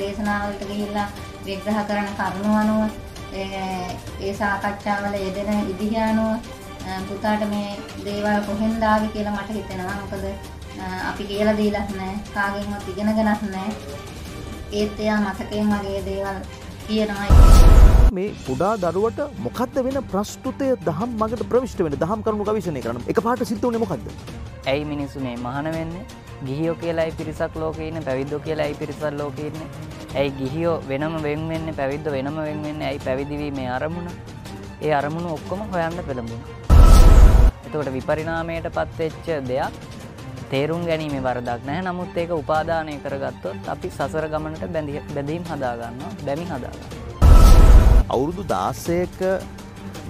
දේශනාවලට ගිහිල්ලා විග්‍රහ කරන කරුණු අනුව ඒ සාකච්ඡාවල යෙදෙන විදිහ අනුව පුතාට මේ දේවල් කොහෙන්ද ආවේ කියලා මට හිතෙනවා. මොකද අපි කියලා දීලත් නැහැ. කාගෙන්වත් ඉගෙනගෙනත් නැහැ. ඒත් එයා මතකයෙන් වගේ දේවල් කියනයි. මේ පුඩා දරුවට මොකක්ද වෙන ප්‍රස්තුතය දහම් මගට ප්‍රවිශ්ට වෙන දහම් කරුණු ගවිශණය කරන එක පාට සිත්තුවන මොකක්ද. ඇයි මිනිසුනේ මහන වෙන්නේ ගිහියෝ කියලායි පිරිසක් ලෝකඉන්න පැවිද්දෝ කියලායි පිරිසක් ලෝකඉන්න ඇයි ගිහියෝ වෙනම වෙන්වෙන්න පැවිද්ද වෙනම වෙන්වෙන්න ඇයි පැවිදිවීමේ අරමුණ ඒ අරමුණු ඔක්කොම හොයන්න පෙළඹුණ. එතකොට විපරිනාමයට පත්වෙච්ච දෙයක් තේරුම් ගැනීම වරදක් නෑ නමුත් ඒක උපාදානය කරගත්තොත් අපි සසර ගමනට බැඳීම් හදාගන්නවා බැමි හදාගන්න. අවුරුදු දාසයක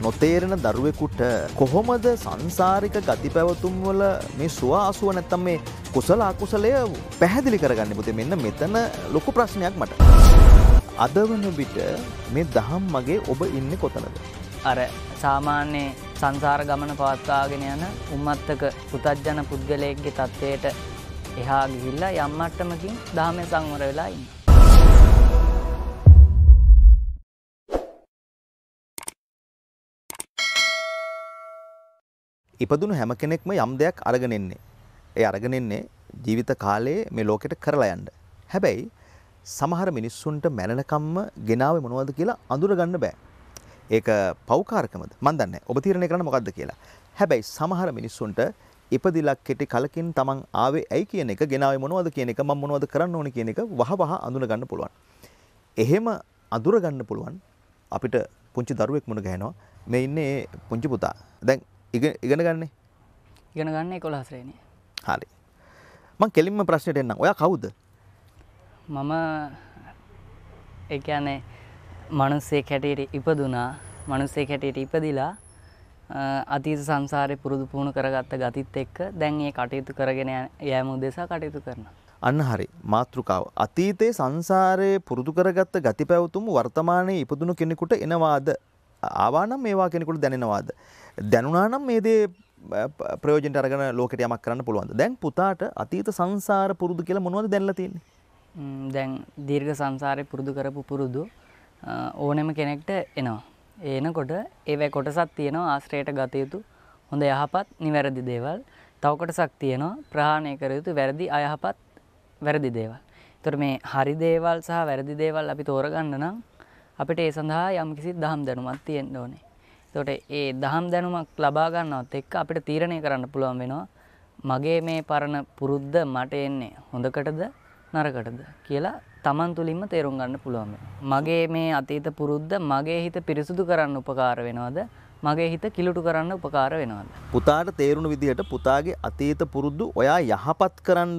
නොතේරෙන දරුවෙකුට කොහොමද සංසාරික ගති පැවතුම් වල මේ ස්වාසුව නැත්තම් මේ කුසල අකුසලය පැහැදිලි කරගන්න පුතේ මෙන්න මෙතන ලොකු ප්‍රශ්නයක් මට. අද වන විට මේ දහම් මගේ ඔබ ඉන්න කොතනද. අර සාමාන්‍යයේ සංසාර ගමන පවත්වාගෙන යන උම්මත්තක පුතජ්ජන පුද්ගලයෙක්ගේ තත්ත්වයට එහා ගිහිල්ලා යම් මට්ටමකින් ධර්ම සංවර වෙලා ඉන්න. ඉපදුණු හැම කෙනෙක්ම යම් දෙයක් අරගෙන එන්නේ. ඒ අරගෙන එන්නේ ජීවිත කාලයේ මේ ලෝකෙට කරලා යන්න. හැබැයි සමහර මිනිස්සුන්ට මැරෙනකම්ම ගෙනාවේ මොනවද කියලා අඳුර ගන්න බෑ. ඒක පෞකාරකමද මන් දන්නේ ඔබ තීරණය කරන්න මොකද්ද කියලා. හැබැයි සමහර මිනිස්සුන්ට ඉපදිලා කෙටි කලකින් තමන් ආවේ ඇයි කියන එක ගෙනාවේ මොනවද කියන එක මම මොනවද කරන්න ඕනේ කියන එක වහ වහ අඳුන ගන්න පුළුවන්. එහෙම අඳුර ගන්න පුළුවන් අපිට පුංචි දරුවෙක් මුණ ගැහෙනවා. මේ ඉන්නේ පුංචි පුතා. දැන් ඉගෙන ගන්නේ. ඉගෙන ගන්න 11 ශ්‍රේණිය. හරි. මං කෙලින්ම ප්‍රශ්නෙට එන්නම්. ඔයා කවුද? මම ඒ කියන්නේ මනුස්සෙක් හැටියට ඉපදුනා මනුස්සෙක් හැටියට ඉපදිලා අතීත සංසාරය පුරුදු පුහුණු කරගත්ත ගතිත් එක්ක දැන් ඒ කටයුතු කරගෙන යෑම උදෙසා කටයුතු කරන. අන්න හරි මාතෘකාව අතීතයේ සංසාරයේ පුරුදු කරගත්ත ගති පැවතුම වර්තමානයේ ඉපදුණු කෙනෙකුට එනවාද ආවානම් මේවා කෙනෙකුට දැනෙනවාද. දැනුනානම් මේ දේ ප්‍රයෝජෙන්ට අරගෙන ලෝකට යමක් කරන්න පුළුවන්ද දැන් පුතාට අතීත සංසාර පුරුදු කියලා මොනවද දැල්ලතින්නේ. දැන් දීර්ඝ සංසාරය පුරුදු කරපු පුරුදු ඕනෙම කෙනෙක්ට එනවා. ඒනකොට ඒවැ කොටසක් තියෙනවා ආශ්‍රයට ගතයුතු හොඳ යහපත් නිවැරදි දේවල් තවකොටසක් තියෙනවා ප්‍රහාණය කරයුතු වැරදි අයහපත් වැරදි දේවල්. තොර මේ හරි දේවල් සහ වැරදි දේවල් අපි තෝරගන්න නම් අපිට ඒ සඳහා යම් කිසි දහම් දැනුමත් තියෙන්න්න ඕනේ. තොට ඒ දහම් දැනුමක් ලබාගන්නවත් එක් අපිට තීරණය කරන්න පුළුවන් වෙනවා මගේ මේ පරණ පුරුද්ධ මට එන්නේ හොඳකටද නරකටද කියලා තමන් තුළින්ම තේරුම් ගන්න පුළුවන්. මගේ මේ අතීත පුරුද්ද මගේ හිත පිරිසුදු කරන්න උපකාර වෙනවද? මගේ හිත කිලුටු කරන්න උපකාර වෙනවද? පුතාට තේරුණු විදිහට පුතාගේ අතීත පුරුද්දු ඔයා යහපත් කරන්න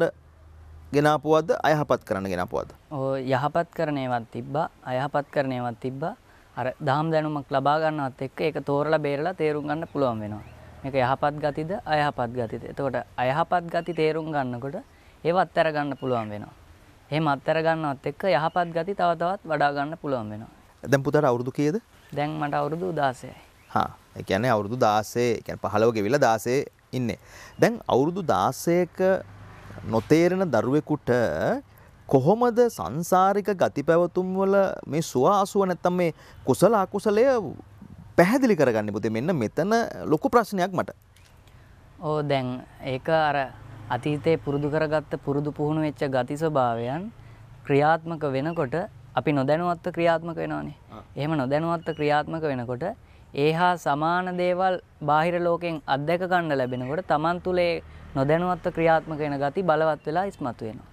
ගෙනාපුවද අයහපත් කරන්න ගෙනාපුවද? ඔය යහපත් කරණේවත් තිබ්බා අයහපත් කරණේවත් තිබ්බා. අර දහම් දැනුමක් ලබා ගන්නවත් එක්ක ඒක තෝරලා බේරලා තේරුම් ගන්න පුළුවන් වෙනවා. මේක යහපත් ගතිද අයහපත් ගතිද? එතකොට අයහපත් ගති තේරුම් ගන්නකොට ඒව අත්හැර ගන්න පුළුවන් වෙනවා. එහෙම අත්තර ගන්නවත් එක්ක යහපත් ගති තව තවත් වඩා ගන්න පුළුවන් වෙනවා. දැන් පුතාට අවුරුදු කීයද? දැන් මට අවුරුදු 16යි. හා. ඒ කියන්නේ අවුරුදු 16, ඒ කියන්නේ 15 ගෙවිලා 16 ඉන්නේ. දැන් අවුරුදු 16ක නොතේරෙන දරුවෙකුට කොහොමද සංසාරික ගති පැවතුම් වල මේ සුවාසුව නැත්තම් මේ කුසල අකුසලය පැහැදිලි කරගන්න පුතේ මෙන්න මෙතන ලොකු ප්‍රශ්නයක් මට. ඕ දැන් ඒක අර අතීතයේ පුරුදු කරගත්ත පුරුදු පුහුණු වෙච්ච ගති ස්වභාවයන් ක්‍රියාත්මක වෙනකොට අපි නොදැනුවත්ව ක්‍රියාත්මක වෙනවානේ. එහෙම නොදැනුවත්ව ක්‍රියාත්මක වෙනකොට ඒහා සමාන දේවල් බාහිර ලෝකෙන් අත්දැක ගන්න ලැබෙනකොට Taman තුලේ නොදැනුවත්ව ක්‍රියාත්මක වෙන ගති බලවත් වෙලා ඉස්මතු වෙනවා.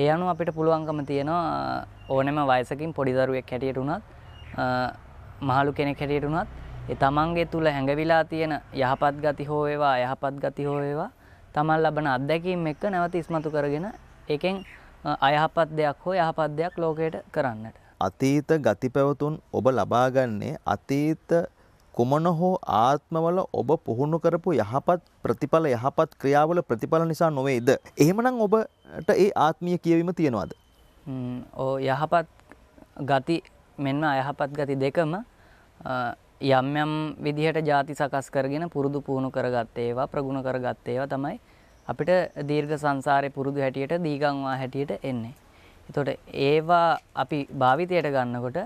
ඒ අනුව අපිට පුළුවන්කම තියෙනවා ඕනෙම වයසකින් පොඩි දරුවෙක් හැටියට උනත් මහලු කෙනෙක් හැටියට උනත් ඒ Tamanගේ තුල හැඟවිලා තියෙන යහපත් ගති හෝ වේවා යහපත් ගති හෝ වේවා තමන් ලබන අත්දැකීම් එක්ක නැවත ඉස්මතු කරගෙන එකෙන් අයහපත් දෙයක් හෝ යහපත් දෙයක් ලෝකයට කරන්නට. අතීත ගති පැවතුන් ඔබ ලබාගන්නේ අතීත කුමන හෝ ආත්මවල ඔබ පුහුණු කරපු යහපත් ප්‍රතිඵල යහපත් ක්‍රියාවල ප්‍රතිඵල නිසා නොවේද. එහෙමනම් ඔබට ඒ ආත්මිය කියවීම තියෙනවාද. ඕ යහපත් ගති මෙන්න අයහපත් ගති දෙකම යම් යම් විදිහට ಜಾති සකස් කරගෙන පුරුදු පුහුණු කරගත්ත ඒවා ප්‍රගුණ කරගත්ත ඒවා තමයි අපිට දීර්ඝ සංසාරේ පුරුදු හැටියට දීගංවා හැටියට එන්නේ. එතකොට ඒවා අපි භාවිතයට ගන්නකොට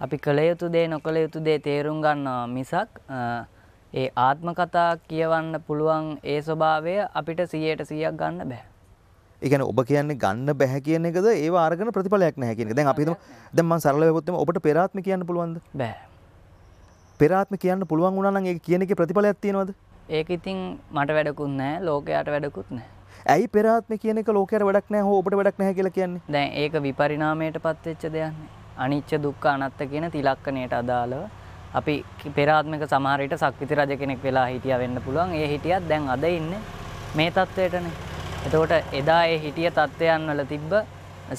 අපි කළ යුතු දේ නොකළ යුතු දේ තේරුම් ගන්නවා මිසක් ඒ ආත්ම කතා කියවන්න පුළුවන් ඒ ස්වභාවය අපිට 100%ක් ගන්න බෑ. ඒ කියන්නේ ඔබ කියන්නේ ගන්න බෑ කියන එකද ඒව අරගෙන ප්‍රතිඵලයක් නැහැ කියන එක. දැන් අපි හිතමු දැන් මම සරලව හෙවොත් එම ඔබට පෙර ආත්ම කියන්න පුළුවන්ද? බෑ. පෙරාත්ම කියන්න පුළුවන් වුණනම් ඒ කියන එක ප්‍රතිඵලයක් තියෙනවද ඒක ඉතින් මට වැඩකුත් නෑ ලෝකයාට වැඩකුත් නෑ ඇයි පෙරාත්ම කියන එක ලෝකයට වැඩක් නෑ හෝ ඔබට වැඩක් නැහැ කියලා කියන්නේ දැන් ඒක විපරිණාමයට පත්වෙච්ච දෙයක් අනිච්ච දුක්ඛ අනාත්ත කියන තිලක්කණයට අදාළව අපි පෙරාත්මක සමහරට සක්විති රජ කෙනෙක් වෙලා හිටියා වෙන්න පුළුවන් ඒ හිටියත් දැන් අද ඉන්නේ මේ තත්ත්වයටනේ එතකොට එදා ඒ හිටිය තත්ත්වයන් වල තිබ්බ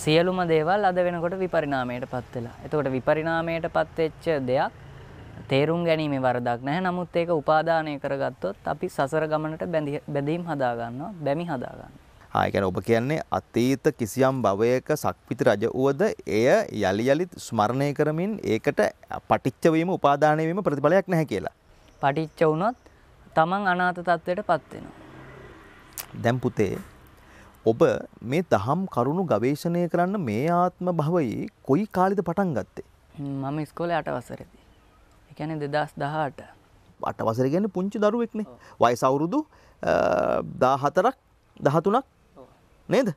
සියලුම දේවල් අද වෙනකොට විපරිණාමයට පත් වෙලා. එතකොට විපරිණාමයට පත්වෙච්ච දෙයක් තේරුම් ගැනීමේ වරදක් නැහැ. නමුත් ඒක උපාදානය කරගත්තොත් අපි සසර ගමනට බැඳීම් හදාගන්නවා, බැමි හදාගන්නවා. ආ කියන්නේ ඔබ කියන්නේ අතීත කිසියම් භවයක සක්විති රජ වුවද එය යලි යලි ස්මරණය කරමින් ඒකට පටිච්ච වීම උපාදානය වීම ප්‍රතිඵලයක් නැහැ කියලා. පටිච්ච වුණොත් තමන් අනාථ තත්වයට පත් වෙනවා. දැන් පුතේ ඔබ මේ දහම් කරුණු ගවේෂණය කරන්න මේ ආත්ම භවයේ කොයි කාලෙද පටන් ගත්තේ? මම ඉස්කෝලේ 8 වසරේදී. එකැන දෙදස් දහට අට වසර ගැන පුංචි දරුවෙක්නේ වයසවුරුදු දාහතරක් දහතුනක් නේද.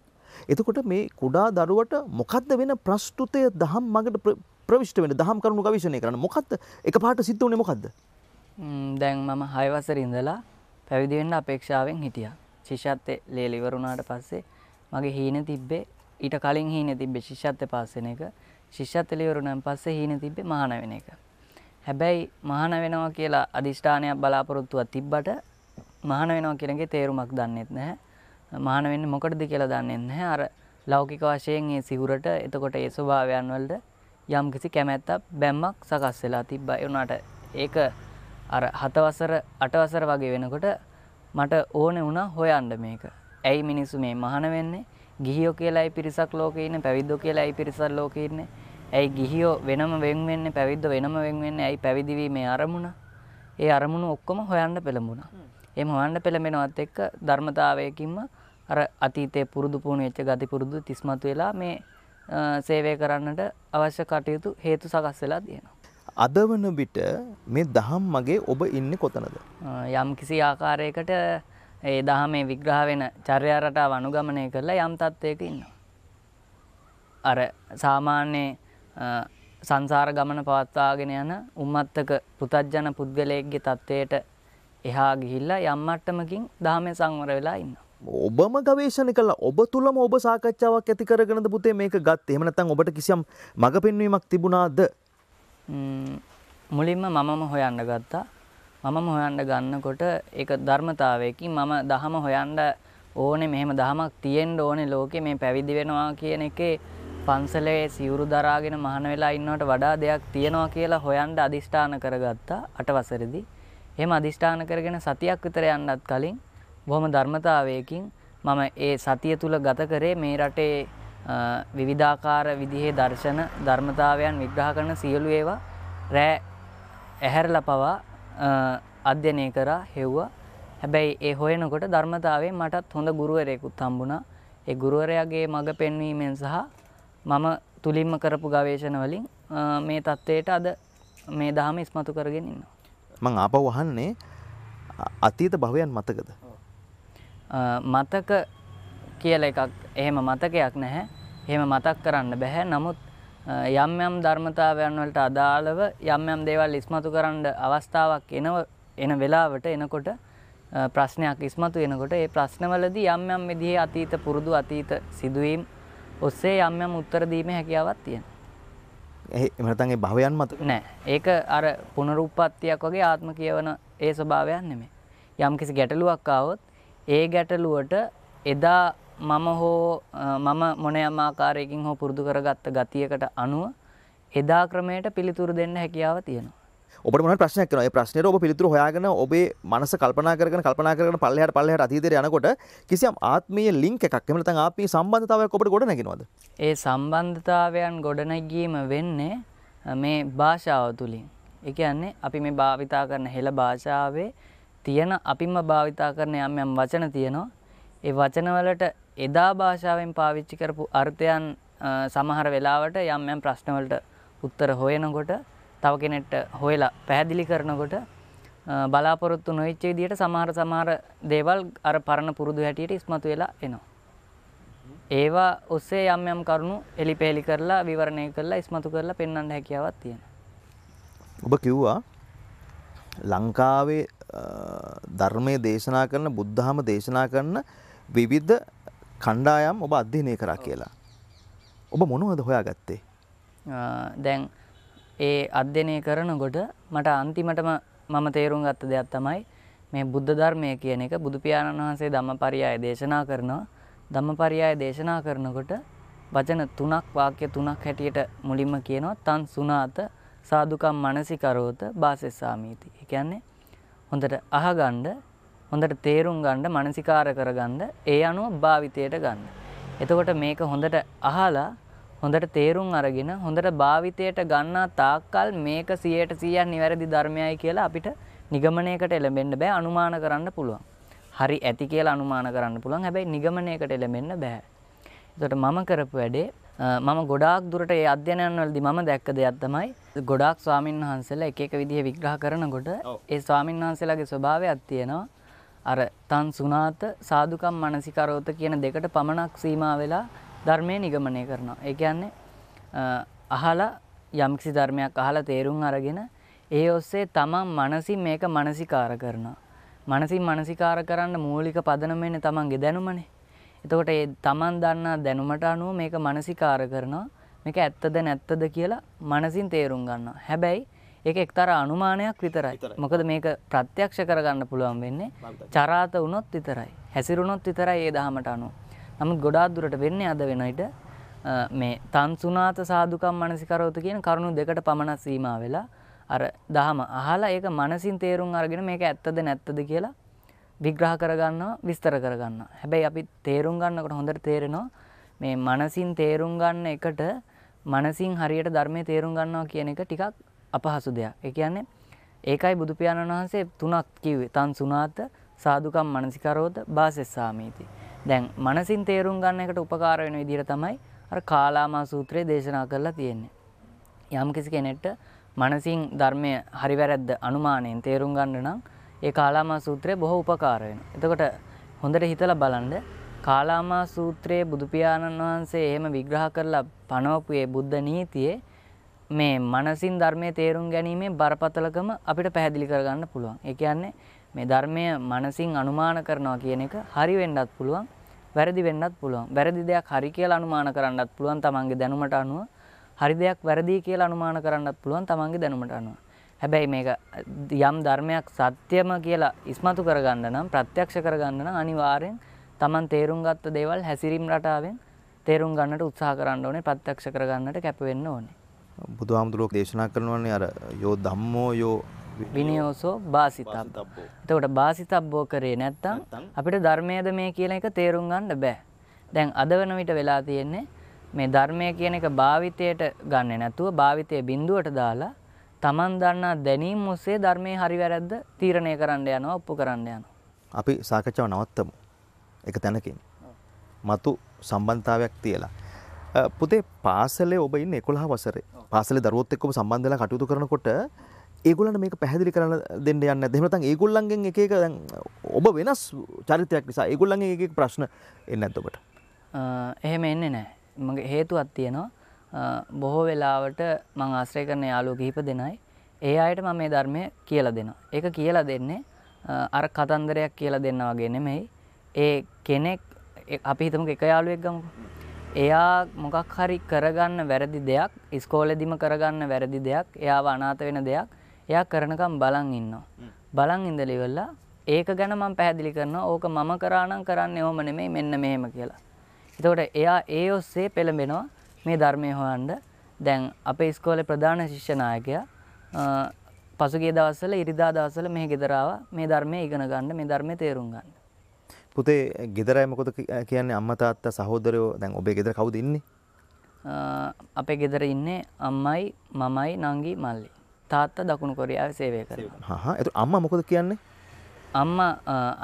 එතකොට මේ කුඩා දරුවට මොකක්ද වෙන ප්‍රස්තුතය දහම් මඟට ප්‍රවිශ්ට වෙන දහම් කරුණු ගවිශණය කරන මොකක්ද එක පාට සිද්ධ වනේ මොකක්ද. දැන් මම හයවසර ඉඳලා පැවිදිවෙන්න අපේක්ෂාවෙන් හිටිය. ශිෂත්ය ලේලිවරුණාට පස්සේ මගේ හීන තිබ්බේ ඊට කලින් හීන තිබ්බේ ශිෂත්්‍ය පාසන එක ශිෂ්‍යත්ත ලිවරුණන් පස්සේ හීන තිබ්බේ මහන වෙන එක. හැබැයි මහන වෙනවා කියලා අධිෂ්ඨානයක් බලාපොරොත්තුවක් තිබ්බට මහන වෙනවා කියනගේ තේරුමක් දන්නෙත් නැහැ. මහන වෙන්නේ මොකටද කියලා දන්නෙත් නැහැ. අර ලෞකික වශයෙන් ඒ සිහුරට එතකොට ඒ ස්වභාවයන් වලට යම්කිසි කැමැත්තක් බැම්මක් සකස් වෙලා තිබ්බා. ඒ වුණාට ඒක අර හත වසර අට වසර වගේ වෙනකොට මට ඕනේ වුණා හොයන්න මේක. ඇයි මිනිස්සු මේ මහාන වෙන්නේ? ගිහියෝ කියලායි පිරිසක් ලෝකේ ඉන්නේ, පැවිද්දෝ කියලායි පිරිසක් ලෝකේ ඉන්නේ. ඇයි ගිහියෝ වෙනම වෙන් වෙන්නේ පැවිද්ද වෙනම වෙන් වෙන්නේ ඇයි පැවිදිවීමේ අරමුණ? ඒ අරමුණ ඔක්කොම හොයන්න පෙළඹුණා. එහෙම හොයන්න පෙළඹෙනවත් එක්ක ධර්මතාවයකින්ම අර අතීතයේ පුරුදු පුහුණු වෙච්ච ගති පුරුදු තිස්මතු වෙලා මේ සේවය කරන්නට අවශ්‍ය කටයුතු හේතු සකස් වෙලා තියෙනවා. අද වන විට මේ දහම් මගේ ඔබ ඉන්නේ කොතනද? යම් කිසි ආකාරයකට ඒ දහමේ විග්‍රහ වෙන චර්යා රටාව අනුගමනය කරලා යම් තත්ත්වයක ඉන්නවා. අර සාමාන්‍ය සංසාර ගමන පවත්වාගෙන යන උම්මත්තක පුතජන පුද්ගලයෙක්ගේ තත්ත්වයට එහා ගිහිල්ලා යම්මට්ටමකින් දහමේ සංවර වෙලා ඉන්න. ඔබම ගවේශණ කළ ඔබ තුළම ඔබ සාකච්ඡාවක් ඇති කරගෙනද පුතේ මේක ගත් එහමනතන් ඔබට කිසියම් මඟ පෙන්වීමක් තිබුණාද මුලින්ම මමම හොයන්න ගත්තා මමම හොයන්න ගන්නකොට එක ධර්මතාවයකින් මම දහම හොයන්ඩ ඕනේ මෙහෙම දහමක් තියෙන් ඕනේ ලෝකෙ මේ පැවිදි වෙනවා කියන එකේ පන්සලේ සිවුරු දරාගෙන මහන වෙලා ඉන්නවට වඩා දෙයක් තියෙනවා කියලා හොයන්ඩ අධිෂ්ඨාන කරගත්තා අටවසරදි. එහෙම අධිෂ්ඨාන කරගෙන සතියක් විතර යන්නත් කලින් බොහොම ධර්මතාවයකින් මම ඒ සතිය තුළ ගත කරේ මේ රටේ විවිධාකාර විදිහේ දර්ශන ධර්මතාවයන් විග්‍රහ කරන සියලු ඒවා රෑ ඇහැරලා පවා අධ්‍යනය කරා හෙව්වා හැබැයි ඒ හොයනකොට ධර්මතාවේ මටත් හොඳ ගුරුවරයෙකුත් හම්බුණා ඒ ගුරුවරයාගේ මඟ පෙන්වීමෙන් සහ මම තුළින්ම කරපු ගවේශන වලින් මේ තත්ත්වයට අද මේ දහම ඉස්මතු කරගෙන ඉන්න. මං ආපව වහන්නේ අතීත භවයන් මතකද. මතක කියල එකක් එහෙම මතකයක් නැහැ එහෙම මතක් කරන්න බැහැ නමුත් යම් යම් ධර්මතාවයන් වලට අදාළව යම් යම් දේවල් ඉස්මතු කරන්න අවස්ථාවක් එනව එන වෙලාවට එනකොට ප්‍රශ්නයක් ඉස්මතු වෙනකොට ඒ ප්‍රශ්නවලදී යම් යම් විදිහේ අතීත පුරුදු අතීත සිදුවීම් ඔස්සේ යම් යම් උත්තර දීමේ හැකියාවක් තියෙනවා. එහෙම නැත්නම් ඒ භවයන් මත නෑ. ඒක අර පුනරුත්පත්තියක් වගේ ආත්ම කියවන ඒ ස්වභාවයක් නෙමෙයි. යම් කිසි ගැටලුවක් ආවොත් ඒ ගැටලුවට එදා මම හෝ මම මොනෑම ආකාරයකින් හෝ පුරුදු කරගත්ත ගතියකට අනුව එදා ක්‍රමයට පිළිතුරු දෙන්න හැකියාව තියෙනවා. ඔබට මොන ප්‍රශ්නයක් වෙනවා. ඒ ප්‍රශ්නෙට ඔබ පිළිතුරු හොයාගෙන ඔබේ මනස කල්පනා කරගෙන කල්පනා කරගෙන පල්ලෙහාට පල්ලෙහාට අතීතයට යනකොට කිසියම් ආත්මීය ලින්ක් එකක් එහෙම නැත්නම් ආත්මීය සම්බන්ධතාවයක් ඔබට ගොඩනැගෙනවද? ඒ සම්බන්ධතාවයන් ගොඩනැගීම වෙන්නේ මේ භාෂාව තුලින්. ඒ කියන්නේ අපි මේ භාවිතා කරන හෙළ භාෂාවේ තියෙන අපිම භාවිතා කරන යම් යම් වචන තියෙනවා. ඒ වචනවලට එදා භාෂාවෙන් පාවිච්චි කරපු අර්ථයන් සමහර වෙලාවට යම් යම් ප්‍රශ්නවලට උත්තර හොයනකොට තව කෙනෙක්ට හොයලා පැහැදිලි කරනකොට බලාපොරොත්තු නොවිච්ච විදියට සමහර සමහර දේවල් අර පරණ පුරුදු හැටියට ඉස්මතු වෙලා එනවා. ඒවා ඔස්සේ යම් යම් කරුණු එලිපෙලි කරලා විවරණය කරලා ඉස්මතු කරලා පෙන්වන්න හැකියාවක් තියෙනවා. ඔබ කිව්වා ලංකාවේ ධර්මයේ දේශනා කරන බුද්ධහම දේශනා කරන විවිධ කණ්ඩායම් ඔබ අධ්‍යයනය කරා කියලා. ඔබ මොනවද හොයාගත්තේ? දැන් ඒ අධ්‍යනය කරනකොට මට අන්තිමටම මම තේරුම් ගත්ත දෙයක් තමයි මේ බුද්ධ ධර්මය කියන එක බුදුපියාණන් වහන්සේ ධම්ම පරියාය දේශනා කරනවා ධම්ම පරියාය දේශනා කරනකොට වචන තුනක් වාක්‍ය තුනක් හැටියට මුලින්ම කියනවා තන් සුනාත සාදුකම් මනසිකරෝත බාසෙස්සාමීති. ඒ කියන්නේ හොඳට අහගන්න හොඳට තේරුම් ගන්න මනසිකාර කරගන්න ඒ අනුව භාවිතයට ගන්න. එතකොට මේක හොඳට අහලා හොඳට තේරුම් අරගෙන හොඳට භාවිතයට ගන්නා තාක්කල් මේක 100% නිවැරදි ධර්මයයි කියලා අපිට නිගමනයකට එළඹෙන්න බෑ අනුමාන කරන්න පුළුවන්. හරි ඇති කියලා අනුමාන කරන්න පුළුවන්. හැබැයි නිගමනයකට එළඹෙන්න බෑ. එතකොට මම කරපු වැඩේ මම ගොඩාක් දුරට ඒ අධ්‍යයනයන් වලදී මම දැක්ක දෙයක් තමයි ගොඩාක් ස්වාමින් වහන්සේලා එක එක විදිහේ විග්‍රහ කරනකොට ඒ ස්වාමින් වහන්සේලාගේ ස්වභාවයක් තියෙනවා. අර තන් සුණාත සාදුකම් මනසිකරෝත කියන දෙකට පමණක් සීමා වෙලා ධර්මය නිගමනය කරනවා. ඒ කියන්නේ අහලා යම්කිසි ධර්මයක් අහලා තේරුම් අරගෙන ඒ ඔස්සේ තමන් මනසින් මේක මනසිකාර කරනවා. මනසින් මනසිකාර කරන්න මූලික පදනම වෙන්නේ තමන්ගේ දැනුමනේ. එතකොට ඒ තමන් දන්නා දැනුමට අනුව මේක මනසිකාර කරනවා. මේක ඇත්තද නැත්තද කියලා මනසින් තේරුම් ගන්නවා. හැබැයි ඒක එක්තරා අනුමානයක් විතරයි. මොකද මේක ප්‍රත්‍යක්ෂ කරගන්න පුළුවන් වෙන්නේ චරාත වුණොත් විතරයි. හැසිරුණොත් විතරයි ඒ දහමට අනුව. නමුත් ගොඩාක් දුරට වෙන්නේ අද වෙන විට මේ තන්සුනාත සාදුකම් මනසිකරවතු කියන කරුණු දෙකට පමණක් සීමා වෙලා අර දහම අහලා ඒක මනසින් තේරුම් අරගෙන මේක ඇත්තද නැත්තද කියලා විග්‍රහ කරගන්නවා විස්තර කරගන්නවා. හැබැයි අපි තේරුම් ගන්නකොට හොඳට තේරෙනවා මේ මනසින් තේරුම් ගන්න එකට මනසින් හරියට ධර්මයේ තේරුම් ගන්නවා කියන එක ටිකක් අපහසු දෙයක්. ඒ කියන්නේ ඒකයි බුදු පියාණන් වහන්සේ තුනක් කිව්වේ. තන් සුණාත සාදුකම් මනසිකරෝත බාසෙස්සාමීති. දැන් මනසින් තේරුම් ගන්න එකට උපකාර වෙන විදිහට තමයි අර කාලාමා සූත්‍රය දේශනා කරලා තියෙන්නේ. යම් කිසි කෙනෙක්ට මනසින් ධර්මය හරි වැරද්ද අනුමානයෙන් තේරුම් ගන්න නම් ඒ කාලාමා සූත්‍රය බොහෝ උපකාර වෙනවා. එතකොට හොඳට හිතලා බලන්න කාලාමා සූත්‍රයේ බුදු පියාණන් වහන්සේ එහෙම විග්‍රහ කරලා පනවපු ඒ බුද්ධ නීතියේ මේ මනසින් ධර්මයේ තේරුම් ගැනීමේ බරපතලකම අපිට පැහැදිලි කරගන්න පුළුවන්. ඒ කියන්නේ මේ ධර්මය මනසින් අනුමාන කරනවා කියන එක හරි වෙන්නත් පුළුවන්. වැරදි වෙන්නත් පුළුවන්. වැරදි දෙයක් හරි කියලා අනුමාන කරන්නත් පුළුවන් තමන්ගේ දැනුමට අනුව. හරි දෙයක් වැරදි කියලා අනුමාන කරන්නත් පුළුවන් තමන්ගේ දැනුමට අනුව. හැබැයි මේක යම් ධර්මයක් සත්‍යම කියලා ඉස්මතු කරගන්න නම් ප්‍රත්‍යක්ෂ කරගන්න නම් අනිවාර්යෙන් තමන් තේරුම් ගත්ත දේවල් හැසිරීම් රටාවෙන් තේරුම් ගන්නට උත්සාහ කරන්න ඕනේ ප්‍රත්‍යක්ෂ කරගන්නට කැප වෙන්න ඕනේ. බුදුහාමුදුරුවෝ දේශනා කරනවානේ අර යෝ ධම්මෝ යෝ විනියෝසෝ බාසිතබ්බෝ. එතකොට බාසිතබ්බෝ කරේ නැත්තම් අපිට ධර්මයේද මේ කියන එක තේරුම් ගන්න බෑ. දැන් අද වෙන විට වෙලා තියෙන්නේ මේ ධර්මය කියන එක භාවිතයට ගන්නෙ නැතුව භාවිතයේ බිඳුවට දාලා Taman දන්නා දැනීම ඔස්සේ ධර්මයේ හරි වැරද්ද තීරණය කරන්න යනවා ඔප්පු කරන්න යනවා. අපි සාකච්ඡාව නවත්තමු. එක තැනකින්. మతు සම්බන්ධතාවයක් තියලා පුතේ පාසලේ ඔබ ඉන්නේ 11 වසරේ. පාසලේ දරුවොත් එක්කම සම්බන්ධ වෙලා කටයුතු කරනකොට ඒගොලන්ට මේක පැහැදිලි කරන්න දෙන්න යන්න දෙමනතන් ඒගොල්ලන්ගෙන් එක එක දැන් ඔබ වෙනස් චරිතයක් නිසා ඒගොල්ලන්ගේ එක ප්‍රශ්න එන්න ඇතකට එහෙම එන්න නෑ මගේ හේතුවත් තියෙනවා බොහෝ වෙලාවට මං ආශ්‍රය කරන යාලු ගහිප දෙනයි ඒ අයට මම මේ ධර්මය කියලා දෙනවා ඒක කියලා දෙන්නේ අර කතන්දරයක් කියලා දෙන්න වගේ නෙමෙයි ඒ කෙනෙක් අපි හිතමක එක යාළුවෙක් ගමුකෝ එයා මොකක් හරි කරගන්න වැරදි දෙයක් ඉස්කෝලෙදිම කරගන්න වැරදි දෙයක් එයාව අනාත වෙන දෙයක් එයා කරනකම් බලන් ඉන්නවා. බලන් ඉඳලා ඉවරලා ඒක ගැන මම පැහැදිලි කරනවා ඕක මම කරා නම් කරන්නේ ඔහොම නෙමෙයි මෙන්න මෙහෙම කියලා. එතකොට එයා ඒ ඔස්සේ පෙළඹෙනවා මේ ධර්මයේ හොයන්න. දැන් අපේ ඉස්කෝලේ ප්‍රධාන ශිෂ්‍ය නායකයා පසුගිය දවස්වල ඉරිදා දවස්වල මේ ගෙදර මේ ධර්මයේ ඉගෙන ගන්න මේ ධර්මයේ තේරුම් ගන්න. පුතේ ගෙදරයි මොකද කියන්නේ අම්මා තාත්තා සහෝදරයෝ දැන් ඔබේ ගෙදර කවුද ඉන්නේ? අපේ ගෙදර ඉන්නේ අම්මයි මමයි නංගි මල්ලි. තාත්තා දකුණු කොරියාව සේවය කරනවා. හා ඒතර අම්මා මොකද කියන්නේ? අම්මා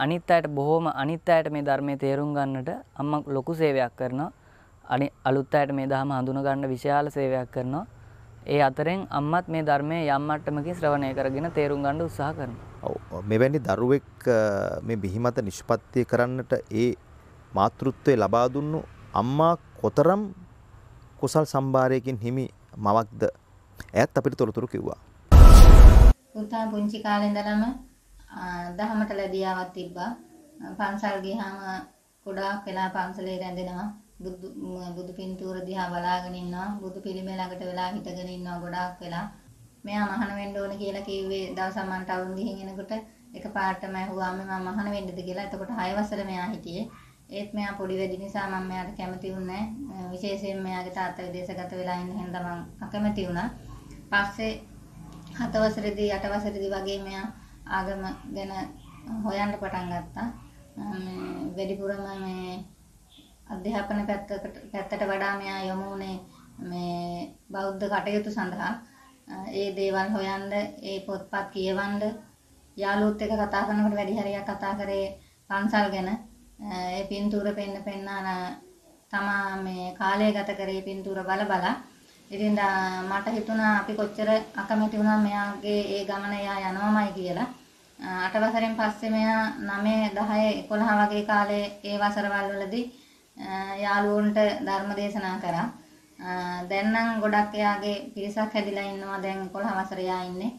අනිත් අයට බොහොම අනිත් අයට මේ ධර්මයේ තේරුම් ගන්නට අම්මා ලොකු සේවයක් කරනවා. අනි අලුත් අයට මේ ධර්ම හඳුන ගන්න විශාල සේවයක් කරනවා. ඒ අතරෙන් අම්මත් මේ ධර්මයේ යම් මට්ටමකින් ශ්‍රවණය කරගෙන තේරුම් ගන්න උත්සාහ කරනවා. ඔව් මෙවැනි දරුවෙක් මේ බිහිමත නිෂ්පත්තිය කරන්නට ඒ මාතෘත්වය ලබා දුන්නු අම්මා කොතරම් කුසල් සම්භාරයකින් හිමි මවක්ද ඇත් අපිට තොරතුරු කිව්වා. පුතා පුංචි කාලේ ඉඳලම දහමට ලැබියාවක් තිබ්බා. පන්සල් ගියාම ගොඩාක් වෙලා පන්සලේ රැඳෙනවා. බුදු බුදු පින්තූර දිහා බලාගෙන ඉන්නවා. බුදු පිළිම ළඟට වෙලා හිටගෙන ඉන්නවා ගොඩාක් වෙලා. මෙයා මහාන වෙන්න ඕන කියලා කිව්වේ දවසක් මම ටවුන් ගිහින් එනකොට එකපාරටම ඇහුවාම මම මහාන වෙන්නද කියලා. එතකොට 6 වසර මෙයා හිටියේ. ඒත් මෙයා පොඩි වැඩි නිසා මම මෙයාට කැමති වුණේ නැහැ. විශේෂයෙන් මෙයාගේ තාත්තා විදේශගත වෙලා ඉන්න හින්දා මම අකමැති වුණා. පස්සේ හත වසරේදී අට වසරේදී වගේ මෙයා ආගම ගැන හොයන්න පටන් ගත්තා. වැඩිපුරම මේ අධ්‍යාපන පැත්තකට පැත්තට වඩා මෙයා යොමු වුණේ මේ බෞද්ධ කටයුතු සඳහා. ඒ දේවල් හොයන්න, ඒ පොත්පත් කියවන්න, යාළුවොත් එක්ක කතා කරනකොට වැඩි හරියක් කතා කරේ පන්සල් ගැන. ඒ පින්තූර පෙන්න පෙන්නා තමා මේ කාලය ගත කරේ පින්තූර බල බලා ඉතින් මට හිතුණා අපි කොච්චර අකමැති වුණා මෙයාගේ ඒ ගමන එයා යනවාමයි කියලා. අට වසරෙන් පස්සේ මෙයා 9 10 11 වගේ කාලේ ඒ වසරවල් වලදී යාළුවන්ට ධර්ම දේශනා කරා. දැන් නම් ගොඩක් එයාගේ පිරිසක් හැදිලා ඉන්නවා දැන් 11 වසරේ යා ඉන්නේ.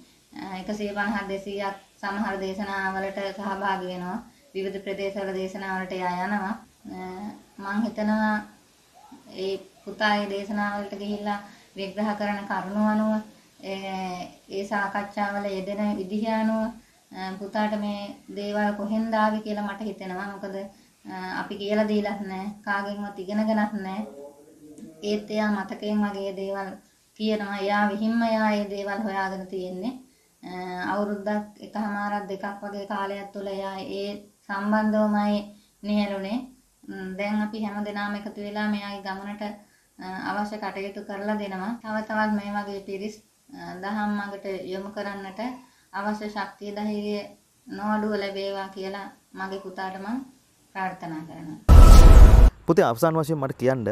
150 200ක් සමහර දේශනාවලට සහභාගී වෙනවා. විවිධ ප්‍රදේශවල දේශනාවලට යා යනවා. මම හිතනවා ඒ පුතාගේ දේශනාවලට ගිහිල්ලා විග්‍රහ කරන කරුණු අනුව ඒ සාකච්ඡාවල යෙදෙන විදිහ අනුව පුතාට මේ දේවල් කොහෙන්ද ආවේ කියලා මට හිතෙනවා. මොකද අපි කියලා දීලත් නැහැ. කාගෙන්වත් ඉගෙනගෙනත් නැහැ. ඒත් එයා මතකයෙන් වගේ දේවල් කියනවා. එයා විහිම්ම එයා මේ දේවල් හොයාගෙන තියෙන්නේ. අවුරුද්දක් එකමාරක් දෙකක් වගේ කාලයක් තුළ එයා ඒ සම්බන්ධවමයි නිහඬුනේ. දැන් අපි හැමදෙනාම එකතු වෙලා මෙයාගේ ගමනට අවශ්‍ය කටයුතු කරලා දෙනවා. තව තවත් මේ වගේ පිරිස් දහම් මඟට යොමු කරන්නට අවශ්‍ය ශක්තිය ධෛර්යය නොඅඩුව ලැබේවා කියලා මගේ පුතාට මම ප්‍රාර්ථනා කරනවා. පුතේ අවසාන වශයෙන් මට කියන්න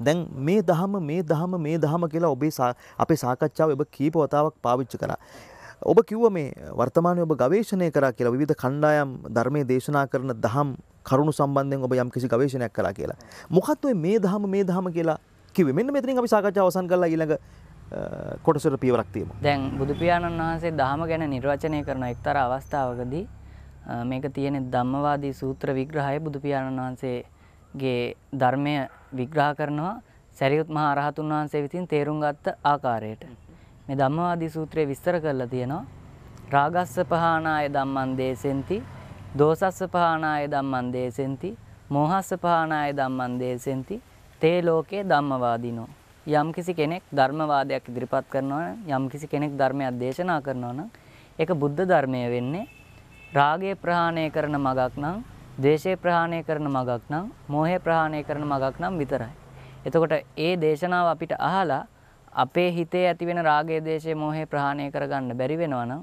දැන් මේ දහම මේ දහම මේ දහම කියලා ඔබේ අපේ සාකච්ඡාව ඔබ කීප වතාවක් පාවිච්චි කරා. ඔබ කිව්ව මේ වර්තමානයේ ඔබ ගවේෂණය කරා කියලා විවිධ කණ්ඩායම් ධර්මයේ දේශනා කරන දහම් කරුණු සම්බන්ධයෙන් ඔබ යම් කිසි ගවේෂණයක් කළා කියලා. මොකක්ද ඔය මේ දහම මේ දහම කියලා කිව්වේ? මෙන්න මෙතනින් අපි සාකච්ඡාව අවසන් කරලා ඊළඟ කොටසට පියවරක් තියමු. දැන් බුදු පියාණන් වහන්සේ දහම ගැන නිර්වචනය කරන එක්තරා අවස්ථාවකදී මේක තියෙන ධම්මවාදී සූත්‍ර විග්‍රහය බුදු පියාණන් වහන්සේගේ ධර්මය විග්‍රහ කරනවා සැරියුත් මහ රහතුන් වහන්සේ විසින් තේරුම් ගත්ත ආකාරයට මේ ධම්මවාදී සූත්‍රය විස්තර කරලා තියෙනවා රාගස්ස පහානාය ධම්මං දේසෙන්ති දෝසස්ස පහනාය ධම්මං දේසෙන්ති මෝහස්ස පහනාය ධම්මං දේසෙන්ති තේ ලෝකේ ධම්මවාදීනෝ යම්කිසි කෙනෙක් ධර්මවාදයක් ඉදිරිපත් කරනවා යම්කිසි කෙනෙක් ධර්මයක් දේශනා කරනවා නම් ඒක බුද්ධ ධර්මය වෙන්නේ රාගය ප්‍රහාණය කරන මගක් නම් ද්වේෂය ප්‍රහාණය කරන මගක් නම් මෝහය ප්‍රහාණය කරන මගක් නම් විතරයි එතකොට ඒ දේශනාව අපිට අහලා අපේ හිතේ ඇතිවෙන රාගය ද්වේෂය මෝහය ප්‍රහාණය කරගන්න බැරි වෙනවා නම්